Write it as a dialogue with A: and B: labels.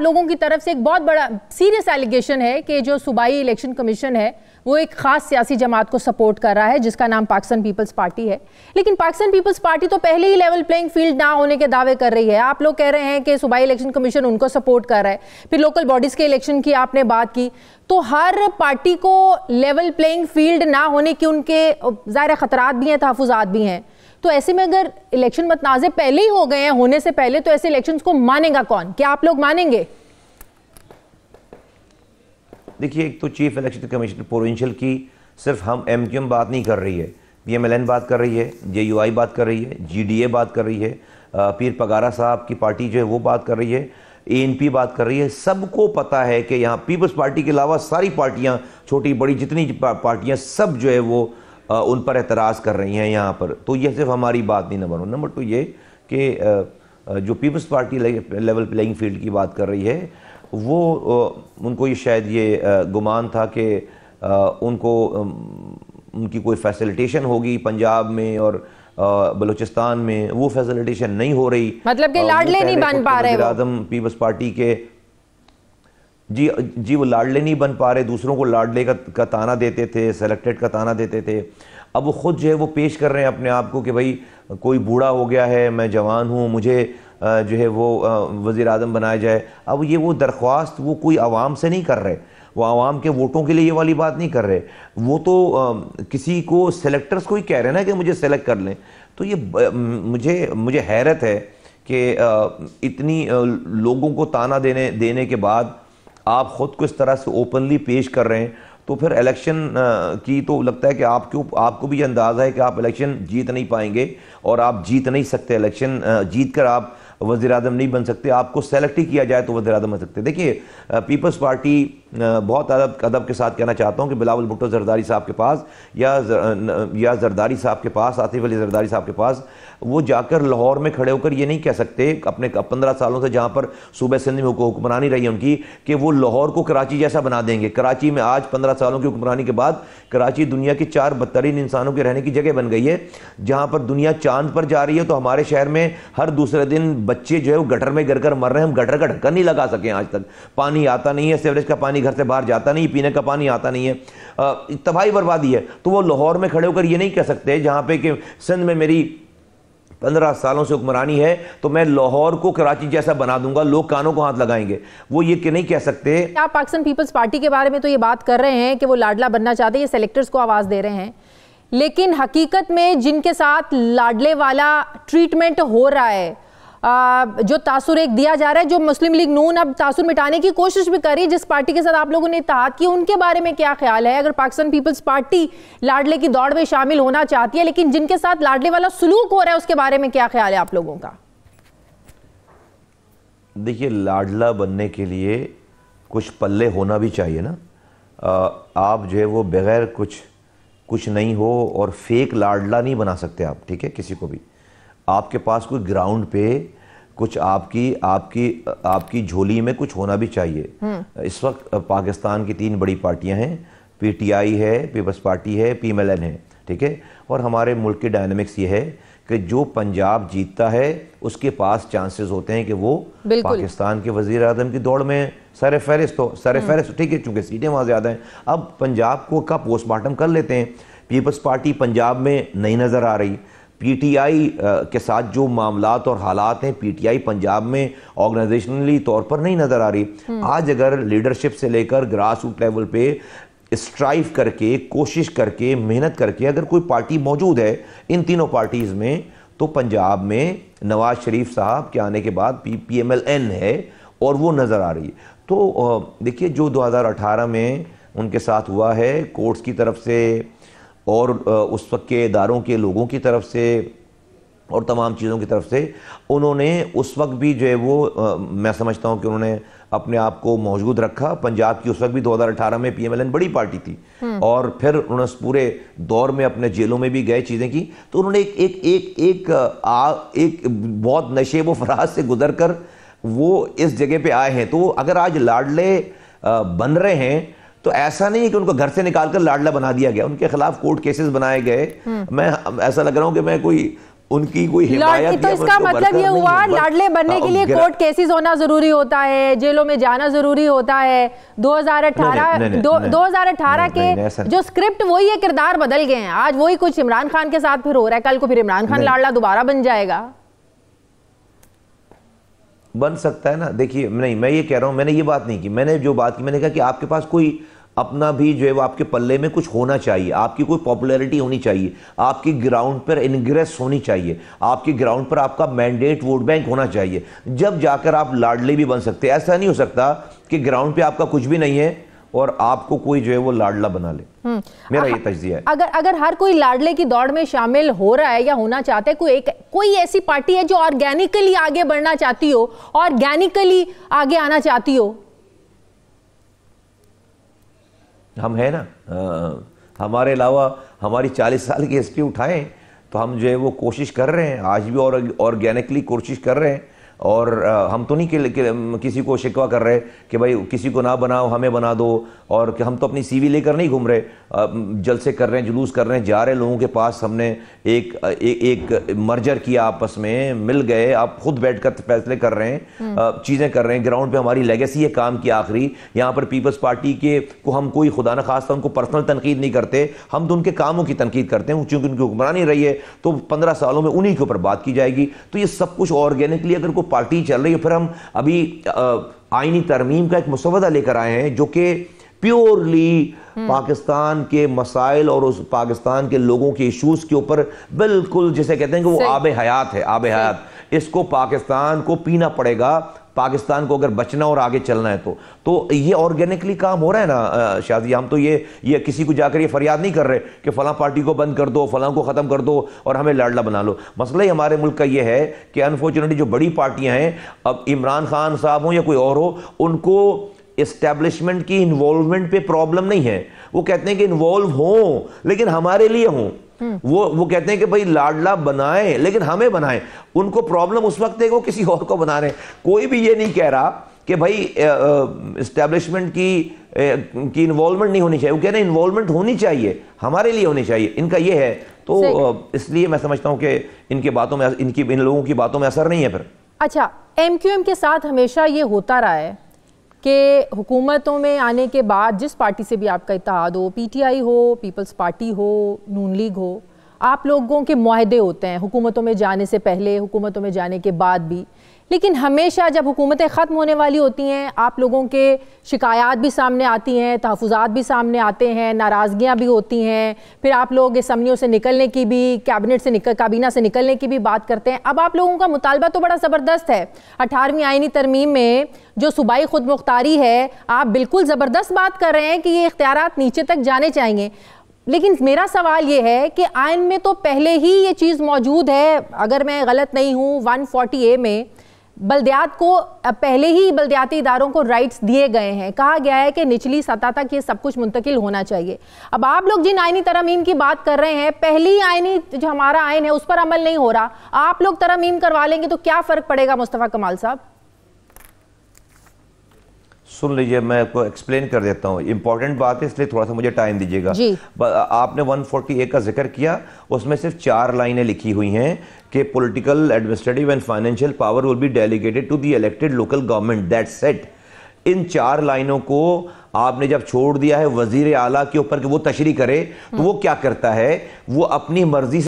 A: लोगों की तरफ से एक बहुत बड़ा सीरियस एलिगेशन है कि जो सूबाई इलेक्शन कमीशन है वो एक खास सियासी जमात को सपोर्ट कर रहा है जिसका नाम पाकिस्तान पीपल्स पार्टी है लेकिन पाकिस्तान पीपल्स पार्टी तो पहले ही लेवल प्लेइंग फील्ड ना होने के दावे कर रही है आप लोग कह रहे हैं कि सूबाई इलेक्शन कमीशन उनको सपोर्ट कर रहा है फिर लोकल बॉडीज़ के इलेक्शन की आपने बात की तो हर पार्टी को लेवल प्लेइंग फील्ड ना होने की उनके ज़ाहिर ख़तरात भी हैं तहफात भी हैं तो ऐसे में अगर इलेक्शन मतनाजे पहले ही हो गए हैं होने से पहले तो ऐसे इलेक्शन को मानेगा कौन क्या आप लोग मानेंगे
B: देखिए एक तो चीफ इलेक्शन कमीशन प्रोविंशियल की सिर्फ हम एम बात नहीं कर रही है पीएमएलएन बात कर रही है जेयूआई बात कर रही है जीडीए बात कर रही है पीर पगारा साहब की पार्टी जो है वो बात कर रही है एएनपी बात कर रही है सबको पता है कि यहाँ पीपल्स पार्टी के अलावा सारी पार्टियाँ छोटी बड़ी जितनी पार्टियाँ सब जो है वो उन पर एतराज़ कर रही हैं यहाँ पर तो ये सिर्फ हमारी बात नहीं नंबर वन नंबर टू ये कि जो peoples party level playing field की बात कर रही है वो उनको ये शायद ये गुमान था कि उनको उनकी कोई फैसिलिटेशन होगी पंजाब में और बलूचिस्तान में वो फैसिलिटेशन नहीं हो रही
A: मतलब कि लाडले नहीं बन पा रहे
B: आजम पीपल्स पार्टी के जी जी वो लाडले नहीं बन पा रहे दूसरों को लाडले का का ताना देते थे सेलेक्टेड का ताना देते थे अब वो ख़ुद जो है वो पेश कर रहे हैं अपने आप को कि भाई कोई बूढ़ा हो गया है मैं जवान हूँ मुझे जो है वो वज़ी अजम बनाया जाए अब ये वो दरख्वास्त वो कोई आवाम से नहीं कर रहे वो आवाम के वोटों के लिए ये वाली बात नहीं कर रहे वो तो किसी को सेलेक्टर्स को ही कह रहे हैं ना कि मुझे सेलेक्ट कर लें तो ये मुझे मुझे हैरत है कि इतनी लोगों को ताना देने देने के बाद आप ख़ुद को इस तरह से ओपनली पेश कर रहे हैं तो फिर इलेक्शन की तो लगता है कि आपको आपको भी अंदाज़ा है कि आप इलेक्शन जीत नहीं पाएंगे और आप जीत नहीं सकते इलेक्शन जीत कर आप वज़ी अजम नहीं बन सकते आपको सेलेक्ट ही किया जाए तो वज़ी अजम बन सकते देखिए पीपल्स पार्टी बहुत अदब अदब के साथ कहना चाहता हूँ कि बिलावल भुट्टो जरदारी साहब के पास या जर, या जरदारी साहब के पास आतिफ अली जरदारी साहब के पास वो जाकर लाहौर में खड़े होकर ये नहीं कह सकते अपने पंद्रह सालों से जहाँ पर सूबे सिंध में हुक्मरानी रही है उनकी कि वो लाहौर को कराची जैसा बना देंगे कराची में आज पंद्रह सालों की हुक्मरानी के बाद कराची दुनिया की चार बदतरीन इंसानों के रहने की जगह बन गई है जहाँ पर दुनिया चांद पर जा रही है तो हमारे शहर में हर दूसरे दिन बच्चे जो है वो गटर में गिर कर मर रहे हैं हम गटर का ढक्कन नहीं लगा सकें आज तक पानी आता नहीं है सेवरेज का पानी पानी घर से बाहर जाता नहीं पीने का पानी आता नहीं है तबाही बर्बादी है तो वो लाहौर में खड़े होकर ये नहीं कह सकते जहाँ पे कि सिंध में मेरी पंद्रह सालों से हुक्मरानी है तो मैं लाहौर को कराची जैसा बना दूंगा लोग कानों को हाथ लगाएंगे वो ये कि नहीं कह सकते
A: आप पाकिस्तान पीपल्स पार्टी के बारे में तो ये बात कर रहे हैं कि वो लाडला बनना चाहते हैं ये सेलेक्टर्स को आवाज़ दे रहे हैं लेकिन हकीकत में जिनके साथ लाडले वाला ट्रीटमेंट हो रहा है जो तासुर एक दिया जा रहा है जो मुस्लिम लीग नून अब तासुर मिटाने की कोशिश भी करी जिस पार्टी के साथ आप लोगों ने इतिहाद की उनके बारे में क्या ख्याल है अगर पाकिस्तान पीपल्स पार्टी लाडले की दौड़ में शामिल होना चाहती है लेकिन जिनके साथ लाडले वाला सलूक हो रहा है उसके बारे में क्या ख्याल है आप लोगों का
B: देखिए लाडला बनने के लिए कुछ पल्ले होना भी चाहिए ना आप जो है वो बगैर कुछ कुछ नहीं हो और फेक लाडला नहीं बना सकते आप ठीक है किसी को भी आपके पास कोई ग्राउंड पे कुछ आपकी आपकी आपकी झोली में कुछ होना भी चाहिए हम्म। इस वक्त पाकिस्तान की तीन बड़ी पार्टियां हैं पीटीआई है पीपल्स पार्टी है पीएमएलएन है ठीक है और हमारे मुल्क की डायनेमिक्स ये है कि जो पंजाब जीतता है उसके पास चांसेस होते हैं कि वो पाकिस्तान के वजी अजम की दौड़ में सर फहरिस्त हो सर हम्म। फहरिस्त ठीक है चूंकि सीटें वहाँ ज़्यादा हैं अब पंजाब को का पोस्टमार्टम कर लेते हैं पीपल्स पार्टी पंजाब में नहीं नज़र आ रही पीटीआई के साथ जो मामला और हालात हैं पीटीआई पंजाब में ऑर्गेनाइजेशनली तौर पर नहीं नजर आ रही हम्म। आज अगर लीडरशिप से लेकर ग्रास रूट लेवल पे स्ट्राइव करके कोशिश करके मेहनत करके अगर कोई पार्टी मौजूद है इन तीनों पार्टीज़ में तो पंजाब में नवाज शरीफ साहब के आने के बाद P P M L N है और वो नज़र आ रही है तो देखिए जो 2018 में उनके साथ हुआ है कोर्ट्स की तरफ से और उस वक्त के इदारों के लोगों की तरफ से और तमाम चीज़ों की तरफ से उन्होंने उस वक्त भी जो है वो आ, मैं समझता हूँ कि उन्होंने अपने आप को मौजूद रखा पंजाब की उस वक्त भी 2018 में पीएमएलएन बड़ी पार्टी थी हम्म। और फिर उन्होंने पूरे दौर में अपने जेलों में भी गए चीज़ें की तो उन्होंने एक एक एक एक, आ, एक बहुत नशे व फराज से गुजर कर वो इस जगह पर आए हैं तो अगर आज लाडले बन रहे हैं तो ऐसा नहीं है कि उनको घर से निकाल कर लाडला बना दिया गया उनके खिलाफ कोर्ट केसेस बनाए गए हम्म। मैं ऐसा लग रहा हूँ कि मैं कोई उनकी कोई हिमायत तो इसका मतलब ये हुआ लाडले बनने के लिए कोर्ट
A: केसेस होना जरूरी होता है जेलों में जाना जरूरी होता है 2018 2018 के जो स्क्रिप्ट वही है किरदार बदल गए हैं आज वही कुछ इमरान खान के साथ फिर हो रहा है कल को फिर इमरान खान लाडला दोबारा बन जाएगा
B: बन सकता है ना देखिए नहीं मैं ये कह रहा हूँ मैंने ये बात नहीं की मैंने जो बात की मैंने कहा कि आपके पास कोई अपना भी जो है वो आपके पल्ले में कुछ होना चाहिए आपकी कोई पॉपुलैरिटी होनी चाहिए आपकी ग्राउंड पर इनग्रेस होनी चाहिए आपके ग्राउंड पर आपका मैंडेट वोट बैंक होना चाहिए जब जाकर आप लाडले भी बन सकते ऐसा नहीं हो सकता कि ग्राउंड पर आपका कुछ भी नहीं है और आपको कोई जो है वो लाडला बना ले
A: हम्म। मेरा ये तजिया है अगर अगर हर कोई लाडले की दौड़ में शामिल हो रहा है या होना चाहता है कोई एक कोई ऐसी पार्टी है जो ऑर्गेनिकली आगे बढ़ना चाहती हो ऑर्गेनिकली आगे आना चाहती हो
B: हम है ना आ, हाँ, हाँ। हमारे अलावा हमारी चालीस साल की एसपी उठाएं तो हम जो है वो कोशिश कर रहे हैं आज भी और ऑर्गेनिकली कोशिश कर रहे हैं और हम तो नहीं कि, कि, किसी को शिकवा कर रहे कि भाई किसी को ना बनाओ हमें बना दो और कि हम तो अपनी सीवी लेकर नहीं घूम रहे जलसे कर रहे हैं जुलूस कर रहे हैं जा रहे लोगों के पास हमने एक एक, एक मर्जर किया आपस में मिल गए आप खुद बैठकर फैसले कर रहे हैं हम्म। चीज़ें कर रहे हैं ग्राउंड पे हमारी लेगेसी है काम की आखिरी यहाँ पर पीपल्स पार्टी के को हम कोई खुदा न खास उनको पर्सनल तनकीद नहीं करते हम तो उनके कामों की तनकीद करते हैं चूँकि उनकी हुक्मरानी रही है तो पंद्रह सालों में उन्हीं के ऊपर बात की जाएगी तो ये सब कुछ ऑर्गेनिकली अगर कोई पार्टी चल रही है फिर हम अभी आइनी तरमीम का एक मुसवदा लेकर आए हैं जो कि प्योरली हम्म। पाकिस्तान के मसाइल और उस पाकिस्तान के लोगों के इश्यूज के ऊपर बिल्कुल जिसे कहते हैं कि वो आब हयात है आब हयात इसको पाकिस्तान को पीना पड़ेगा पाकिस्तान को अगर बचना और आगे चलना है तो तो ये ऑर्गेनिकली काम हो रहा है ना शाजी हम तो ये ये किसी को जाकर ये फरियाद नहीं कर रहे कि फ़लां पार्टी को बंद कर दो फलां को ख़त्म कर दो और हमें लाडला बना लो मसला ही हमारे मुल्क का ये है कि अनफॉर्चुनेटली जो बड़ी पार्टियाँ हैं अब इमरान खान साहब हों या कोई और हो उनको इस्टेब्लिशमेंट की इन्वॉलमेंट पर प्रॉब्लम नहीं है वो कहते हैं कि इन्वॉल्व हों लेकिन हमारे लिए हों वो वो कहते हैं कि भाई लाडला बनाए लेकिन हमें बनाए उनको प्रॉब्लम उस वक्त है वो किसी और को बना रहे कोई भी ये नहीं कह रहा कि भाई इस्टेब्लिशमेंट की ए, की इन्वॉल्वमेंट नहीं होनी चाहिए वो कह रहे हैं इन्वॉल्वमेंट होनी चाहिए हमारे लिए होनी चाहिए इनका ये है तो इसलिए मैं समझता हूँ कि इनके बातों में इनकी इन लोगों की बातों में असर नहीं है फिर
A: अच्छा एम के साथ हमेशा ये होता रहा है कि हुकूमतों में आने के बाद जिस पार्टी से भी आपका इतिहाद हो पीटीआई हो पीपल्स पार्टी हो नून लीग हो आप लोगों के माहदे होते हैं हुकूमतों में जाने से पहले हुकूमतों में जाने के बाद भी लेकिन हमेशा जब हुकूमतें ख़त्म होने वाली होती हैं आप लोगों के शिकायत भी सामने आती हैं तहफात भी सामने आते हैं नाराज़गियाँ भी होती हैं फिर आप लोग इसम्बलियों से निकलने की भी कैबिनेट से निकल काबीना से निकलने की भी बात करते हैं अब आप लोगों का मुतालबा तो बड़ा ज़बरदस्त है अठारहवीं आइनी तरमीम में जो सूबाई खुद मुख्तारी है आप बिल्कुल ज़बरदस्त बात कर रहे हैं कि ये इख्तियार नीचे तक जाने चाहिए लेकिन मेरा सवाल ये है कि आयन में तो पहले ही ये चीज़ मौजूद है अगर मैं गलत नहीं हूँ वन फोर्टी ए में बल्दियात को पहले ही बल्दियाती इदारों को राइट्स दिए गए हैं कहा गया है कि निचली सतह तक ये सब कुछ मुंतकिल होना चाहिए अब आप लोग जिन आइनी तरमीम की बात कर रहे हैं पहली आयनी जो हमारा आयन है उस पर अमल नहीं हो रहा आप लोग तरमीम करवा लेंगे तो क्या फ़र्क पड़ेगा मुस्तफ़ा कमाल साहब
B: सुन लीजिए मैं आपको एक्सप्लेन कर देता हूँ इंपॉर्टेंट बात है इसलिए थोड़ा सा मुझे टाइम दीजिएगा आपने 148 का जिक्र किया उसमें सिर्फ चार लाइनें लिखी हुई हैं कि political administrative and financial power will be delegated to the elected local government that set इन चार लाइनों को आपने जब छोड़ दिया है वजीर आला के ऊपर कि वो तशरी करे तो वो क्या करता है वो अपनी मर्जी